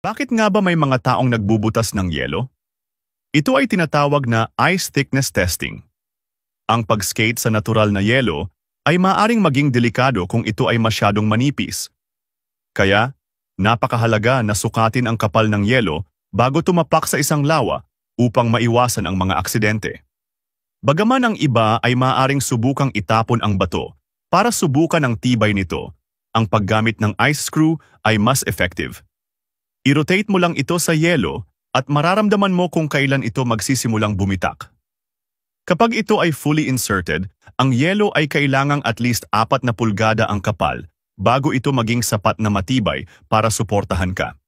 Bakit nga ba may mga taong nagbubutas ng yelo? Ito ay tinatawag na ice thickness testing. Ang pag-skate sa natural na yelo ay maaring maging delikado kung ito ay masyadong manipis. Kaya, napakahalaga na sukatin ang kapal ng yelo bago tumapak sa isang lawa upang maiwasan ang mga aksidente. Bagaman ang iba ay maaring subukang itapon ang bato para subukan ang tibay nito, ang paggamit ng ice screw ay mas effective. Irotate mo lang ito sa yelo at mararamdaman mo kung kailan ito magsisimulang bumitak. Kapag ito ay fully inserted, ang yelo ay kailangang at least apat na pulgada ang kapal bago ito maging sapat na matibay para suportahan ka.